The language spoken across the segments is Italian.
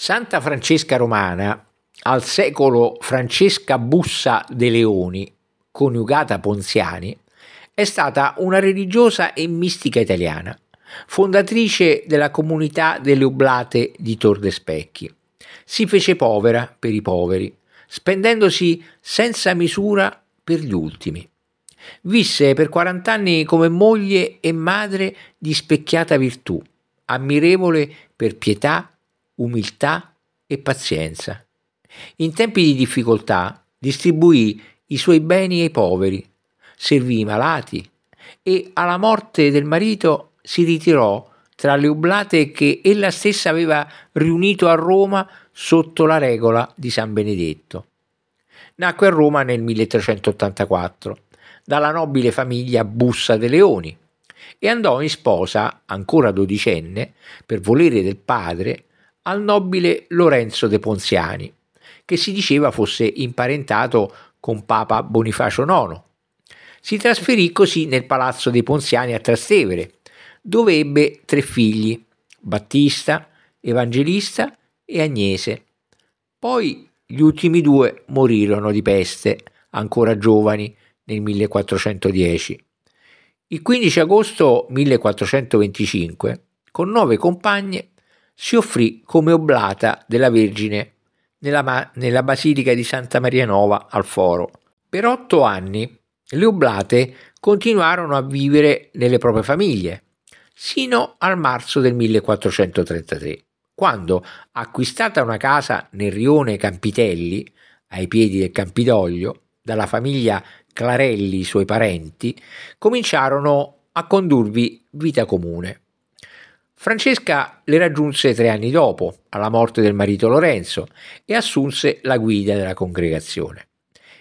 Santa Francesca Romana, al secolo Francesca Bussa de Leoni, coniugata Ponziani, è stata una religiosa e mistica italiana, fondatrice della comunità delle Oblate di Tor de Specchi. Si fece povera per i poveri, spendendosi senza misura per gli ultimi. Visse per 40 anni come moglie e madre di specchiata virtù, ammirevole per pietà e umiltà e pazienza. In tempi di difficoltà distribuì i suoi beni ai poveri, servì i malati e alla morte del marito si ritirò tra le oblate che ella stessa aveva riunito a Roma sotto la regola di San Benedetto. Nacque a Roma nel 1384 dalla nobile famiglia Bussa de Leoni e andò in sposa, ancora dodicenne, per volere del padre, al nobile Lorenzo de Ponziani, che si diceva fosse imparentato con Papa Bonifacio IX. Si trasferì così nel palazzo dei Ponziani a Trastevere, dove ebbe tre figli, Battista, Evangelista e Agnese. Poi gli ultimi due morirono di peste, ancora giovani, nel 1410. Il 15 agosto 1425, con nove compagne, si offrì come oblata della Vergine nella, ma- nella Basilica di Santa Maria Nova al Foro. Per otto anni le oblate continuarono a vivere nelle proprie famiglie, sino al marzo del 1433, quando, acquistata una casa nel rione Campitelli, ai piedi del Campidoglio, dalla famiglia Clarelli, i suoi parenti, cominciarono a condurvi vita comune. Francesca le raggiunse tre anni dopo, alla morte del marito Lorenzo, e assunse la guida della congregazione.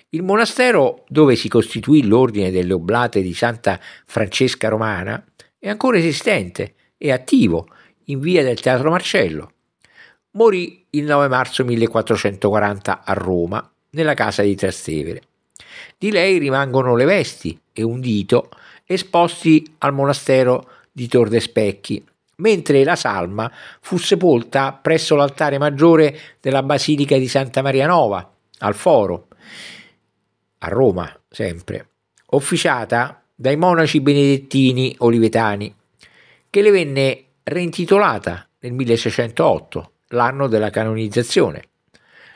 Il monastero dove si costituì l'ordine delle Oblate di Santa Francesca Romana è ancora esistente e attivo in via del Teatro Marcello. Morì il 9 marzo 1440 a Roma, nella casa di Trastevere. Di lei rimangono le vesti e un dito esposti al monastero di Tor de Specchi, mentre la salma fu sepolta presso l'altare maggiore della Basilica di Santa Maria Nova, al Foro, a Roma sempre, officiata dai monaci benedettini olivetani, che le venne reintitolata nel 1608, l'anno della canonizzazione.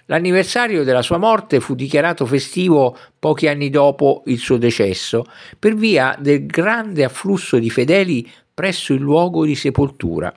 L'anniversario della sua morte fu dichiarato festivo pochi anni dopo il suo decesso per via del grande afflusso di fedeli presso il luogo di sepoltura.